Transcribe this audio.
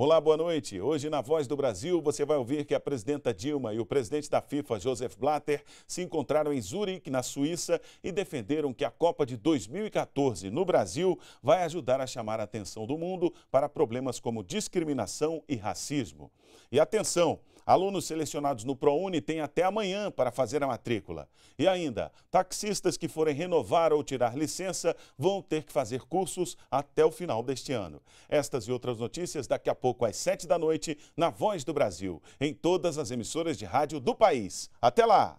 Olá, boa noite. Hoje, na Voz do Brasil, você vai ouvir que a presidenta Dilma e o presidente da FIFA, Joseph Blatter, se encontraram em Zurique, na Suíça, e defenderam que a Copa de 2014 no Brasil vai ajudar a chamar a atenção do mundo para problemas como discriminação e racismo. E atenção! Alunos selecionados no ProUni têm até amanhã para fazer a matrícula. E ainda, taxistas que forem renovar ou tirar licença vão ter que fazer cursos até o final deste ano. Estas e outras notícias daqui a pouco às 7 da noite na Voz do Brasil, em todas as emissoras de rádio do país. Até lá!